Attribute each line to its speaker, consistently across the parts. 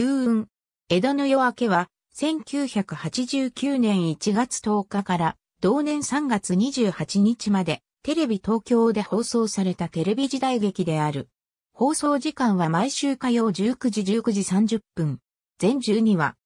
Speaker 1: 風雲。江戸の夜明けは、1989
Speaker 2: 年1月10日から、同年3月28日まで、テレビ東京で放送されたテレビ時代劇である。放送時間は毎週火曜19時19時30分。全12話。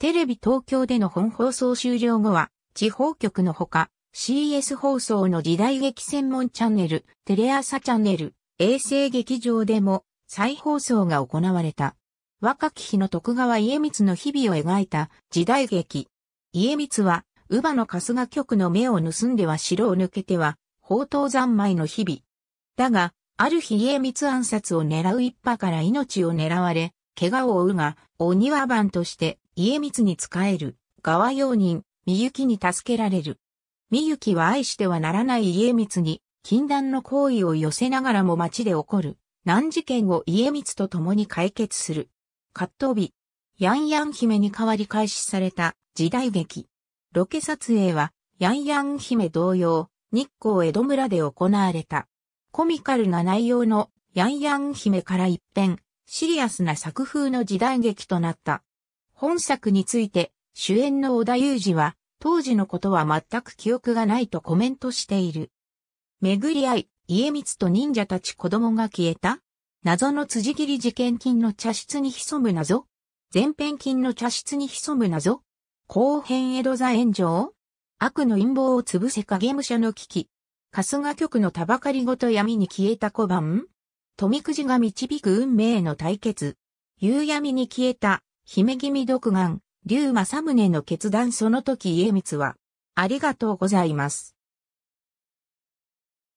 Speaker 2: テレビ東京での本放送終了後は、地方局のほか、CS 放送の時代劇専門チャンネル、テレ朝チャンネル、衛星劇場でも再放送が行われた。若き日の徳川家光の日々を描いた時代劇。家光は、乳母の春日局の目を盗んでは城を抜けては、宝刀三昧の日々。だが、ある日家光暗殺を狙う一派から命を狙われ、怪我を負うが、鬼は番として家光に仕える、側用人、みゆきに助けられる。みゆきは愛してはならない家光に、禁断の行為を寄せながらも町で起こる、難事件を家光と共に解決する。カット日、ヤンヤン姫に代わり開始された時代劇。ロケ撮影は、ヤンヤン姫同様、日光江戸村で行われた。コミカルな内容のヤンヤン姫から一変、シリアスな作風の時代劇となった。本作について、主演の織田裕二は、当時のことは全く記憶がないとコメントしている。巡り合い、家光と忍者たち子供が消えた謎の辻切り事件金の茶室に潜む謎前編金の茶室に潜む謎後編江戸座炎上悪の陰謀を潰せ影武者の危機春日局のたばかりごと闇に消えた小判富くじが導く運命の対決夕闇に消えた姫君独眼竜正宗の決断
Speaker 1: その時家光はありがとうございます。